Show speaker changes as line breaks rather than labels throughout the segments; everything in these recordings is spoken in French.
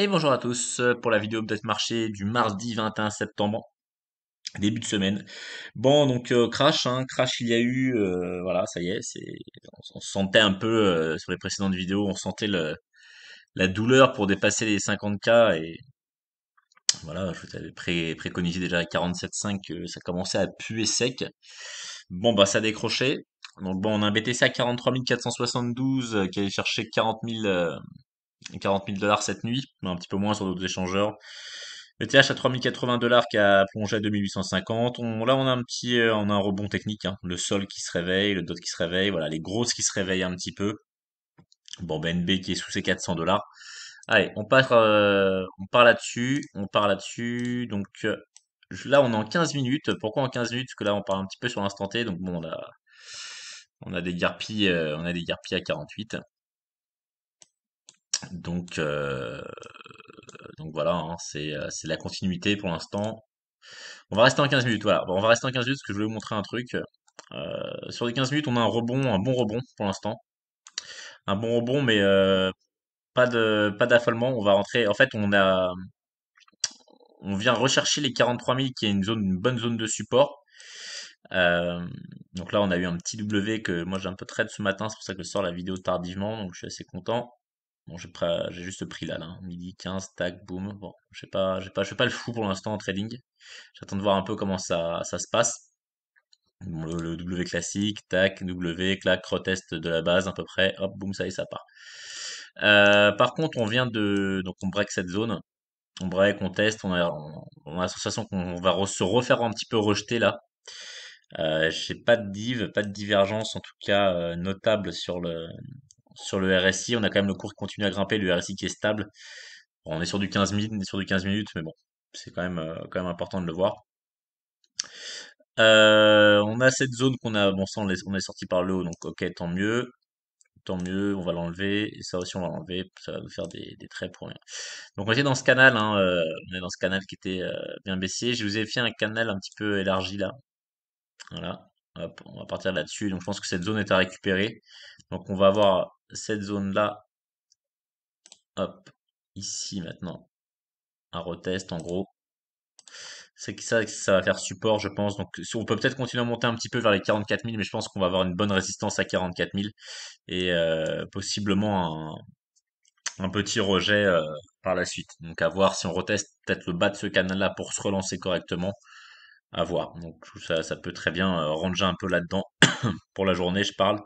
Et bonjour à tous euh, pour la vidéo update marché du mardi 21 septembre, début de semaine. Bon, donc euh, crash, hein, crash il y a eu, euh, voilà, ça y est, c'est, on, sentait un peu sur les précédentes vidéos, on sentait la douleur pour dépasser les 50K et voilà, je vous avais pré préconisé déjà à 47.5 que ça commençait à puer sec. Bon, bah ça décrochait. Donc bon, on a un BTC à 43 472 qui allait chercher 40 000 40 000 dollars cette nuit, un petit peu moins sur d'autres échangeurs. le TH à 3080 dollars qui a plongé à 2850. On, là, on a un petit, euh, on un rebond technique. Hein. Le sol qui se réveille, le dot qui se réveille, voilà, les grosses qui se réveillent un petit peu. Bon, BNB qui est sous ses 400 dollars. Allez, on part, euh, on part là-dessus, on part là-dessus. Donc euh, là, on est en 15 minutes. Pourquoi en 15 minutes Parce que là, on part un petit peu sur l'instant T. Donc bon, on a, on a des garpies on a des à 48. Donc, euh, donc voilà, hein, euh, c'est la continuité pour l'instant. On va rester en 15 minutes, voilà. on va rester en 15 minutes parce que je voulais vous montrer un truc. Euh, sur les 15 minutes, on a un rebond, un bon rebond pour l'instant. Un bon rebond, mais pas de pas d'affolement. On va rentrer. En fait, on a on vient rechercher les 43 000 qui est une zone, une bonne zone de support. donc là, on a eu un petit W que moi j'ai un peu trade ce matin, c'est pour ça que je sors la vidéo tardivement, donc je suis assez content. Bon, j'ai juste pris là, là, midi 15, tac, boum. Bon, je ne pas, pas, fais pas le fou pour l'instant en trading. J'attends de voir un peu comment ça, se passe. le, W classique, tac, W, clac, retest de la base à peu près. Hop, boum, ça y est, ça part. Euh, par contre, on vient de, donc on break cette zone. On break, on teste, on a, la sensation qu'on va se refaire un petit peu rejeter là. Euh, je pas de div, pas de divergence en tout cas euh, notable sur le sur le RSI, on a quand même le cours qui continue à grimper, le RSI qui est stable. on est sur du 15 minutes, on est sur du 15 minutes, mais bon, c'est quand même, euh, quand même important de le voir. Euh, on a cette zone qu'on a, bon ça on est, sorti par le haut, donc ok, tant mieux. Tant mieux, on va l'enlever, et ça aussi on va l'enlever, ça va nous faire des, des, traits pour rien. Donc on était dans ce canal, hein, euh, on est dans ce canal qui était bien baissé. Je vous ai fait un canal un petit peu élargi là. Voilà on va partir là-dessus. Donc je pense que cette zone est à récupérer. Donc on va avoir cette zone-là. Hop, ici maintenant. Un retest en gros. C'est ça, ça va faire support, je pense. Donc on peut peut-être continuer à monter un petit peu vers les 44 000, mais je pense qu'on va avoir une bonne résistance à 44 000 et euh, possiblement un, petit rejet euh, par la suite. Donc à voir si on reteste peut-être le bas de ce canal-là pour se relancer correctement à voir. Donc ça, ça peut très bien euh, ranger un peu là-dedans pour la journée, je parle.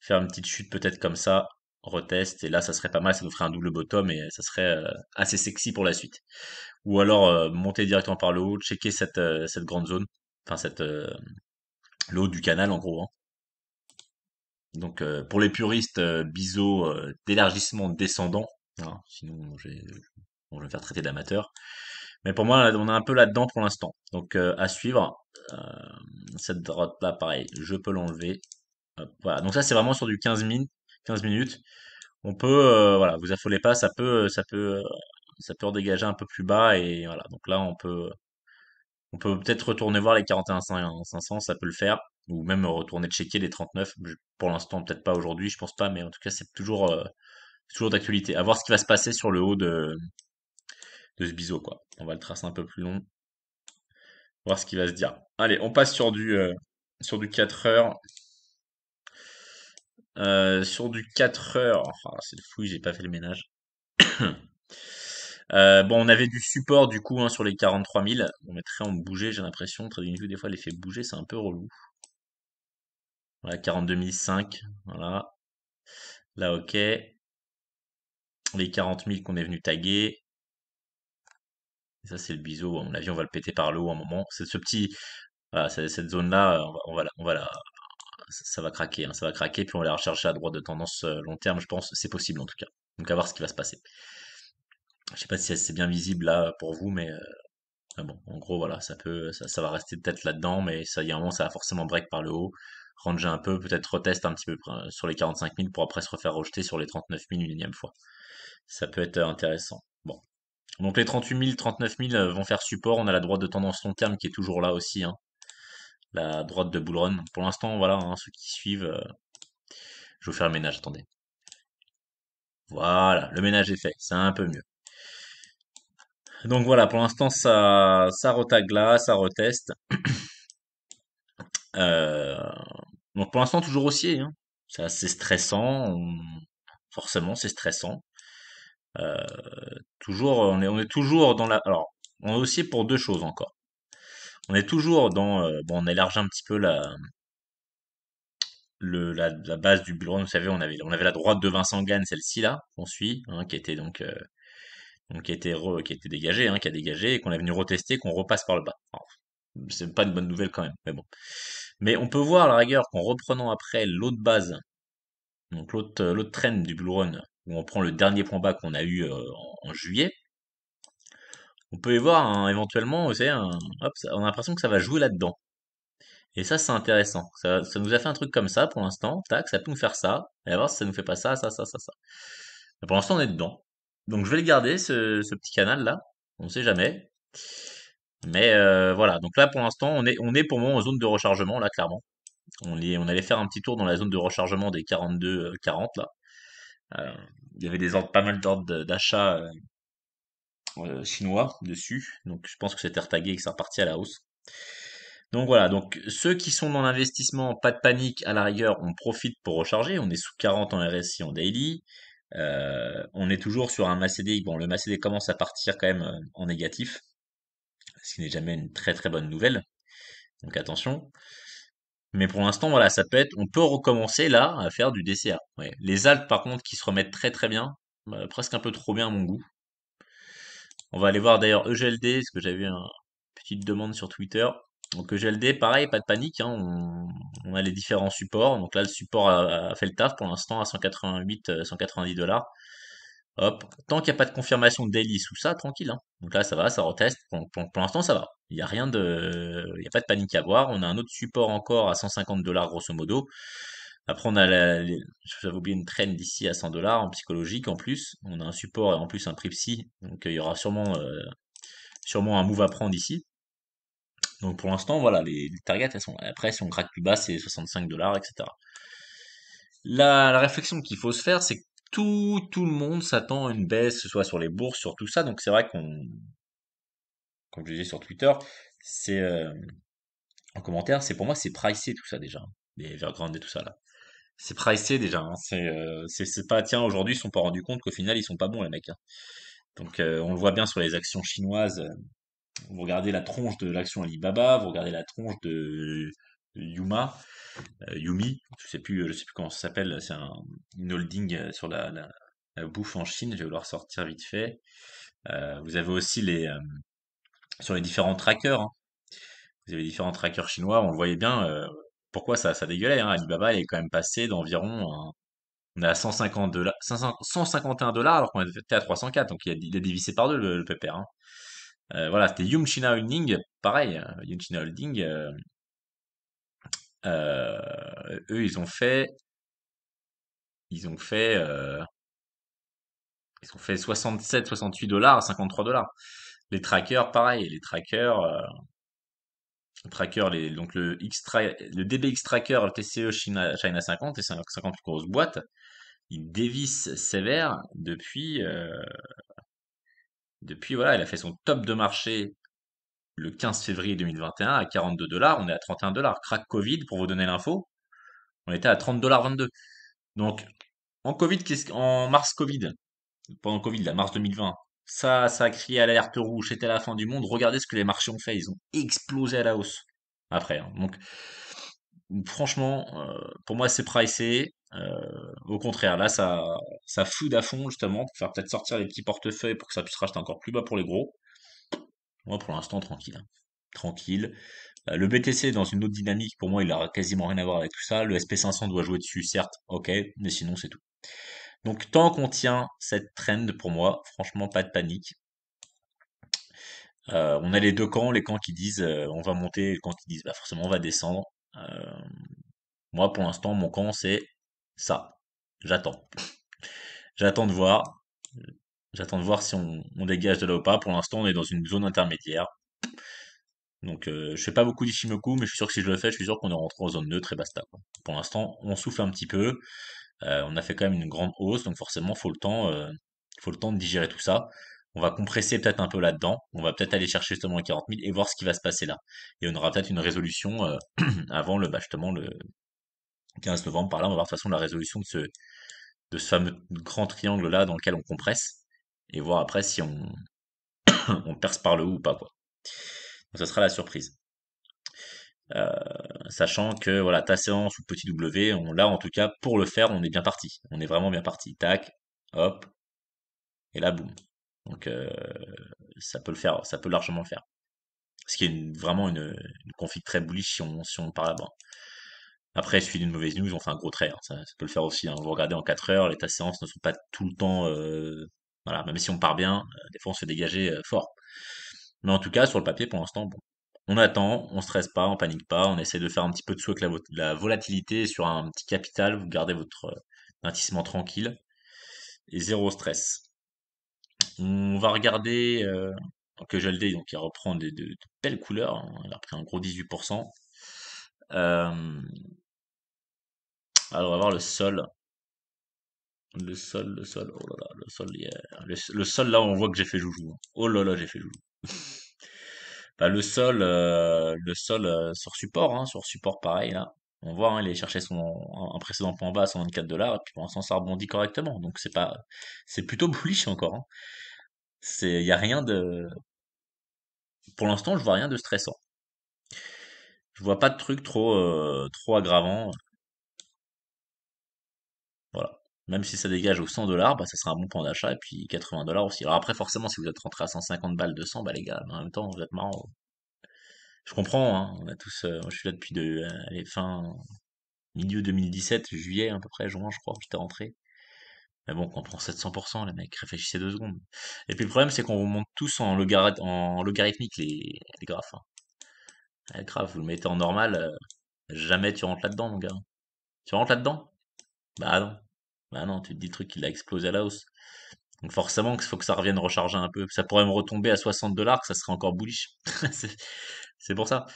Faire une petite chute peut-être comme ça, retest, et là ça serait pas mal, ça nous ferait un double bottom et ça serait euh, assez sexy pour la suite. Ou alors euh, monter directement par le haut, checker cette, cette grande zone, enfin cette l'eau du canal en gros. Hein. Donc pour les puristes, biseau d'élargissement descendant, hein, sinon je vais me faire traiter d'amateur. Mais pour moi, on est un peu là-dedans pour l'instant. Donc euh, à suivre. Euh, cette droite-là, pareil, je peux l'enlever. Voilà. Donc ça, c'est vraiment sur du 15, minutes. 15 minutes. On peut, euh, voilà, vous affolez pas, ça peut, ça peut, ça peut redégager un peu plus bas et voilà. Donc là, on peut, on peut peut-être retourner voir les 41 500, ça peut le faire, ou même retourner checker les 39. Pour l'instant, peut-être pas aujourd'hui, je pense pas, mais en tout cas, c'est toujours, toujours d'actualité. À voir ce qui va se passer sur le haut de, de ce biseau, quoi. On va le tracer un peu plus long. Voir ce qu'il va se dire. Allez, on passe sur du, euh, sur du 4 heures. Euh, sur du 4 heures. Enfin, c'est le fouille, j'ai pas fait le ménage. Euh, bon, on avait du support du coup hein, sur les 43 000. On mettrait en bouger, j'ai l'impression. vue des fois, les fait bouger, c'est un peu relou. Voilà, 42 500. Voilà. Là, ok. Les 40 000 qu'on est venu taguer ça, c'est le biseau. À mon avis, on va le péter par le haut à un moment. C'est ce petit. cette zone-là, euh, on ça va craquer, hein, ça va craquer, puis on va la rechercher à droite de tendance euh, long terme, je pense, c'est possible en tout cas. Donc à voir ce qui va se passer. Je sais pas si c'est bien visible là pour vous, mais euh, bon, en gros voilà, ça peut, ça, va rester peut-être là-dedans, mais ça y a un moment, ça va forcément break par le haut, ranger un peu, peut-être reteste un petit peu sur les 45 000 pour après se refaire rejeter sur les 39 000 une énième fois. Ça peut être intéressant. Donc les 38 000, 39 000 vont faire support. On a la droite de tendance long terme qui est toujours là aussi. Hein. La droite de Bull Pour l'instant, voilà, hein, ceux qui suivent, euh, je vais faire le ménage, attendez. Voilà, le ménage est fait, c'est un peu mieux. Donc voilà, pour l'instant, ça, ça là, ça reteste. Euh, donc pour l'instant, toujours haussier. Hein. C'est assez stressant. Forcément, c'est stressant. Euh, toujours, on est, on est toujours dans la. Alors, on est aussi pour deux choses encore. On est toujours dans. Euh, bon, on élargit un petit peu la, le, la, base du bureau, vous savez, on avait, on avait la droite de Vincent Gann, celle-ci là, qu'on suit, hein, qui était donc, euh, donc qui était qui était dégagé, hein, qui a dégagé, et qu'on est venu retester, qu'on repasse par le bas. C'est pas une bonne nouvelle quand même, mais bon. Mais on peut voir à la rigueur qu'en reprenant après l'autre base, donc l'autre l'autre du Blue Run où on prend le dernier point bas qu'on a eu euh, en, juillet, on peut y voir éventuellement, vous on a l'impression que ça va jouer là-dedans. Et ça, c'est intéressant. Ça, nous a fait un truc comme ça pour l'instant. Tac, ça peut nous faire ça. Et à voir si ça nous fait pas ça, ça, ça, ça, ça. pour l'instant, on est dedans. Donc je vais le garder, ce, petit canal-là. On ne sait jamais. Mais euh, voilà. Donc là, pour l'instant, on est, on est pour moi en zone de rechargement, là, clairement. On, on allait faire un petit tour dans la zone de rechargement des 42-40, euh, là. Euh, il y avait des ordres, pas mal d'ordres d'achat euh, euh, chinois dessus. Donc je pense que c'était retagué et que ça repartit à la hausse. Donc voilà, donc ceux qui sont dans l'investissement, pas de panique, à la rigueur, on profite pour recharger. On est sous 40 en RSI en daily. on est toujours sur un MACD. E bon, le MACD e commence à partir quand même en négatif, ce qui n'est jamais une très très bonne nouvelle. Donc attention. Mais pour l'instant, voilà, ça peut être, on peut recommencer là à faire du DCA. Les Alpes, par contre, qui se remettent très très bien, bah, presque un peu trop bien à mon goût. On va aller voir d'ailleurs EGLD, parce que j'avais une petite demande sur Twitter. Donc EGLD, pareil, pas de panique, hein, on, a les différents supports. Donc là, le support a, fait le taf pour l'instant à 188, 190 euh, dollars. Hop. Tant qu'il n'y a pas de confirmation daily sous ça, tranquille. Hein. Donc là, ça va, ça reteste. pour, l'instant, ça va. Il n'y a rien de, il a pas de panique à voir. On a un autre support encore à 150 dollars, grosso modo. Après, on a j'avais oublié une traîne d'ici à 100 dollars en psychologique en plus. On a un support et en plus un prix psy. Donc, euh, il y aura sûrement, euh, sûrement un move à prendre ici. Donc, pour l'instant, voilà, les, targets, sont, après, si on craque plus bas, c'est 65 dollars, etc. La, la réflexion qu'il faut se faire, c'est tout, tout le monde s'attend à une baisse, soit sur les bourses, sur tout ça. Donc c'est vrai qu'on, comme je disais sur Twitter, c'est euh, en commentaire, c'est pour moi c'est pricé tout ça déjà, les Evergrande et tout ça là. C'est pricé déjà, hein. euh, c'est, pas tiens aujourd'hui ils sont pas rendus compte qu'au final ils sont pas bons les mecs. Hein. Donc euh, on le voit bien sur les actions chinoises. Vous regardez la tronche de l'action Alibaba, vous regardez la tronche de Yuma, euh, Yumi, je sais sais plus comment ça s'appelle, c'est une holding euh, sur la, bouffe en Chine, je vais vouloir sortir vite fait. Euh, vous avez aussi les sur les différents trackers. Hein. Vous avez différents trackers chinois, on le voyait bien. pourquoi ça, dégueulait hein. Alibaba est quand même passé d'environ, on est à 150 dollars, 151 dollars alors qu'on était à 304, donc il a, il a divisé par deux le, le hein. voilà, c'était Yum China Holding, pareil, Yum China Holding euh, eux, ils ont fait, ils ont fait, euh, ils ont fait 67, 68 dollars, 53 dollars. Les trackers, pareil, les trackers, euh, les trackers, donc le DBX tracker, le TCE e China, China 50 et 50 plus grosses boîtes, ils dévissent sévère depuis, depuis voilà, il a fait son top de marché le 15 février 2021 à 42 dollars, on est à 31 dollars. Crack Covid, pour vous donner l'info, on était à 30 dollars 22. Donc, en Covid, en mars Covid, pendant Covid, la mars 2020, ça, ça a crié à l'alerte rouge, c'était la fin du monde. Regardez ce que les marchés ont fait, ils ont explosé à la hausse après. Hein. Donc, franchement, euh, pour moi, c'est pricé. Euh, au contraire, là, ça, ça fout à fond, justement, pour faire peut-être sortir les petits portefeuilles pour que ça puisse racheter encore plus bas pour les gros. Moi, pour l'instant, tranquille. Hein. Tranquille. Euh, le BTC dans une autre dynamique. Pour moi, il a quasiment rien à voir avec tout ça. Le SP500 doit jouer dessus, certes, ok, mais sinon, c'est tout. Donc, tant qu'on tient cette trend, pour moi, franchement, pas de panique. Euh, on a les deux camps, les camps qui disent euh, on va monter, quand les camps qui disent bah, forcément on va descendre. moi, pour l'instant, mon camp, c'est ça. J'attends. J'attends de voir. J'attends de voir si on, dégage de là ou pas. Pour l'instant, on est dans une zone intermédiaire. Donc, je euh, je fais pas beaucoup d'Ishimoku, mais je suis sûr que si je le fais, je suis sûr qu'on est rentré en zone neutre et basta. Pour l'instant, on souffle un petit peu. Euh, on a fait quand même une grande hausse, donc forcément, il euh, faut le temps de digérer tout ça. On va compresser peut-être un peu là-dedans. On va peut-être aller chercher justement les 40 000 et voir ce qui va se passer là. Et on aura peut-être une résolution avant le, bah, le 15 novembre. Par là, on va voir de toute façon la résolution de ce fameux grand triangle là dans lequel on compresse et voir après si on, on perce par le haut ou pas. Quoi. ça sera la surprise. Euh, sachant que voilà ta séance ou petit W, on, là en tout cas pour le faire, on est bien parti. On est vraiment bien parti. Tac, hop, et là boum. Donc euh, ça peut le faire, ça peut largement le faire. Ce qui est vraiment une, config très bullish si on, si on part là-bas. Après, je d'une mauvaise news, on fait un gros trait. Hein. Ça, peut le faire aussi. Hein. Vous regardez en 4 heures, les ta séances ne sont pas tout le temps euh, voilà, même si on part bien, euh, des fois on se fait dégager euh, fort. Mais en tout cas, sur le papier, pour l'instant, on attend, on ne stresse pas, on panique pas, on essaie de faire un petit peu de sous avec la, volatilité sur un petit capital, vous gardez votre euh, investissement tranquille et zéro stress. On va regarder euh, que JLD, donc il reprend de, belles couleurs, il hein. a pris un gros 18%. alors on va voir le sol. Le sol, le sol, oh là là, le sol, le, sol là, on voit que j'ai fait joujou. Hein. Oh là là, j'ai fait joujou. Bah, le sol, euh, le sol euh, sur support, hein, sur support pareil là. On voit, hein, il est cherché son un, précédent point bas à 124 dollars, et puis pour l'instant ça rebondit correctement. Donc c'est pas, c'est plutôt bullish encore. Hein. C'est, y a rien de, pour l'instant je vois rien de stressant. Je vois pas de truc trop, euh, trop aggravant même si ça dégage aux 100 dollars, bah, ça sera un bon point d'achat, et puis 80 dollars aussi. Alors après, forcément, si vous êtes rentré à 150 balles, 200, bah les gars, en même temps, vous êtes marrant. Je comprends, hein, on a tous, euh, je suis là depuis de, euh, les fins, milieu 2017, juillet à peu près, juin, je crois, j'étais rentré. Mais bon, on prend 700%, les mecs, réfléchissez deux secondes. Et puis le problème, c'est qu'on vous montre tous en, logarith en logarithmique les, graphes. Hein. Les graphes, vous le mettez en normal, euh, jamais tu rentres là-dedans, mon gars. Tu rentres là-dedans Bah non. Bah non, tu te dis le truc, qu'il a explosé à la hausse. Donc forcément, il faut que ça revienne recharger un peu. Ça pourrait me retomber à 60 dollars, ça serait encore bullish. c'est pour ça.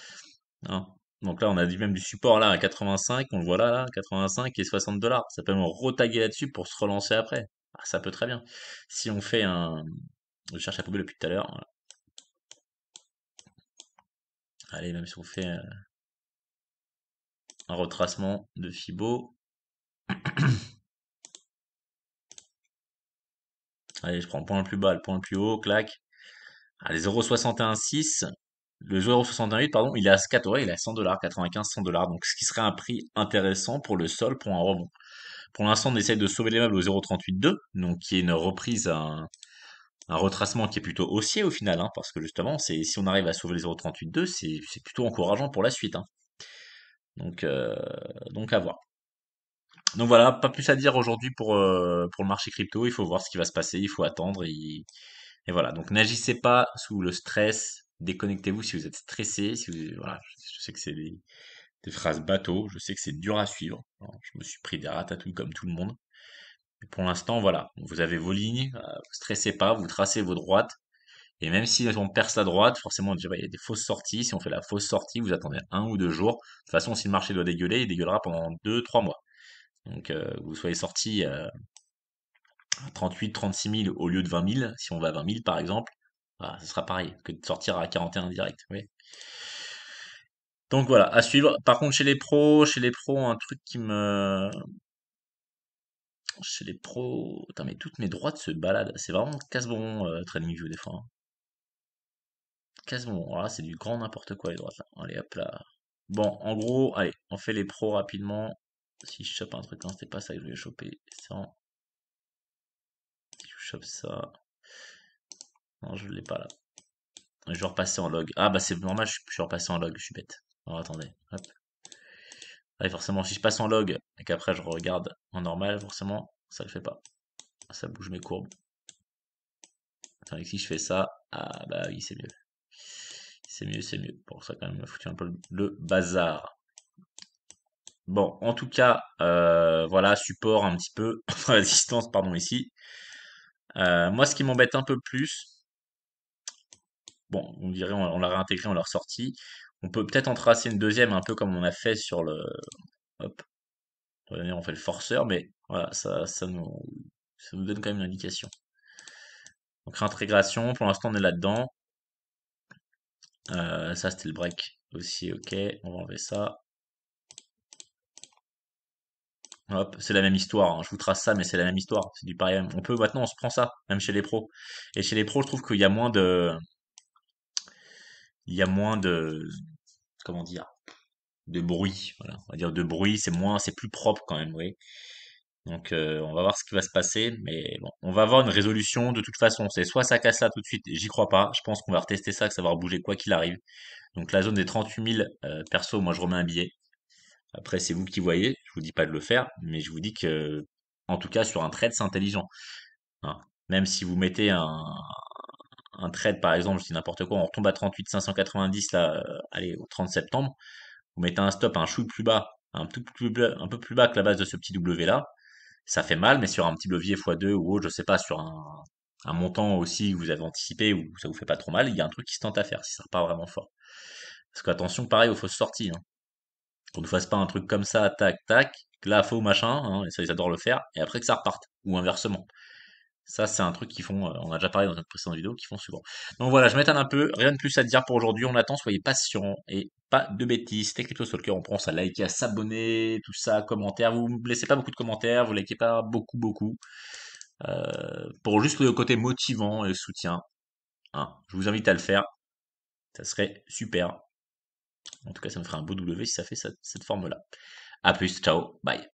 Donc là, on a du même du support là à 85, on le voit là, 85 et 60 dollars. Ça peut me retaguer là-dessus pour se relancer après. Ah, ça peut très bien. Si on fait un... Je cherche à poubelle depuis tout à l'heure. Allez, même si on fait euh, un retracement de Fibo, Allez, je prends le point le plus bas, le point le plus haut, clac. Allez, 0,61,6. Le 0,61,8, pardon, il est à 4, il est à 100 dollars, 95, 100 dollars. Donc, ce qui serait un prix intéressant pour le sol pour un rebond. Pour l'instant, on essaye de sauver les meubles au 0,38,2, donc qui est une reprise un, retracement qui est plutôt haussier au final, hein, parce que justement, si on arrive à sauver les 0,38,2, c'est plutôt encourageant pour la suite. Hein. Donc, euh, donc à voir donc voilà, pas plus à dire aujourd'hui pour, euh, pour le marché crypto. Il faut voir ce qui va se passer, il faut attendre. Et, voilà, donc n'agissez pas sous le stress. Déconnectez-vous si vous êtes stressé. Si vous, voilà, je sais que c'est des, phrases bateaux. Je sais que c'est dur à suivre. je me suis pris des ratatouilles comme tout le monde. pour l'instant, voilà, vous avez vos lignes. Euh, vous stressez pas, vous tracez vos droites. Et même si on perce la droite, forcément, bah, il y a des fausses sorties. Si on fait la fausse sortie, vous attendez un ou deux jours. De toute façon, si le marché doit dégueuler, il dégueulera pendant deux, trois mois. Donc, euh, vous soyez sorti à 38, 36 000 au lieu de 20 000, si on va à 20 000 par exemple, bah, ce sera pareil que de sortir à 41 direct. Donc voilà, à suivre. Par contre, chez les pros, chez les pros, un truc qui me. Chez les pros. Putain, mais toutes mes droites se baladent. C'est vraiment casse bon euh, trading View, des fois. Hein. casse bon ah, c'est du grand n'importe quoi, les droites. Là. Allez, hop là. Bon, en gros, allez, on fait les pros rapidement. Si je chope un truc, non, c'était pas ça que je voulais choper. Sans... Si je chope ça. Non, je l'ai pas là. Je vais repasser en log. Ah, bah c'est normal, je suis repassé en log, je suis bête. Alors attendez. Hop. allez ah, forcément, si je passe en log et qu'après je regarde en normal, forcément, ça le fait pas. Ça bouge mes courbes. si je fais ça, ah bah oui, c'est mieux. C'est mieux, c'est mieux. Pour ça, quand même, m'a foutu un peu le bazar. Bon, en tout cas, euh, voilà, support un petit peu, résistance, pardon, ici. Euh, moi, ce qui m'embête un peu plus, bon, on dirait, on, l'a réintégré, on l'a ressorti. On peut peut-être en tracer une deuxième, un peu comme on a fait sur le, hop, on fait le forceur, mais voilà, ça, ça nous, ça nous donne quand même une indication. Donc réintégration, pour l'instant on est là-dedans. Euh, ça c'était le break aussi, ok, on va enlever ça. Hop, c'est la même histoire. Hein. Je vous trace ça, mais c'est la même histoire. C'est du pareil. On peut maintenant, on se prend ça, même chez les pros. Et chez les pros, je trouve qu'il y a moins de, il y a moins de, comment dire, de bruit. Voilà, on va dire de bruit. C'est moins, c'est plus propre quand même, oui. Donc, euh, on va voir ce qui va se passer, mais bon, on va avoir une résolution de toute façon. C'est soit ça casse là tout de suite, j'y crois pas. Je pense qu'on va retester ça, que ça va bouger quoi qu'il arrive. Donc, la zone des 38 000 euh, perso, moi je remets un billet. Après, c'est vous qui voyez, je vous dis pas de le faire, mais je vous dis que, en tout cas, sur un trade, c'est intelligent. Hein. Même si vous mettez un, trade, par exemple, je dis n'importe quoi, on retombe à 38 590, là, euh, allez, au 30 septembre, vous mettez un stop un chou plus bas, un, tout un peu plus bas que la base de ce petit W là, ça fait mal, mais sur un petit levier x2 ou autre, je sais pas, sur un, montant aussi que vous avez anticipé ou ça vous fait pas trop mal, il y a un truc qui se tente à faire si ça repart vraiment fort. Parce qu'attention, pareil, aux fausses sorties. Hein. Qu'on ne fasse pas un truc comme ça, tac, tac, que machin, hein, et ça, ils adorent le faire, et après que ça reparte, ou inversement. Ça, c'est un truc qu'ils font, euh, on a déjà parlé dans notre précédente vidéo, qu'ils font souvent. Donc voilà, je m'étonne un peu, rien de plus à dire pour aujourd'hui, on attend, soyez patients et pas de bêtises. sur le cœur, on prend ça, likez, à s'abonner, tout ça, commentaires. Vous ne laissez pas beaucoup de commentaires, vous ne likez pas beaucoup, beaucoup. Euh, pour juste le côté motivant et soutien, hein. je vous invite à le faire, ça serait super. En tout cas, ça me ferait un beau W si ça fait cette, cette forme-là. A plus, ciao, bye.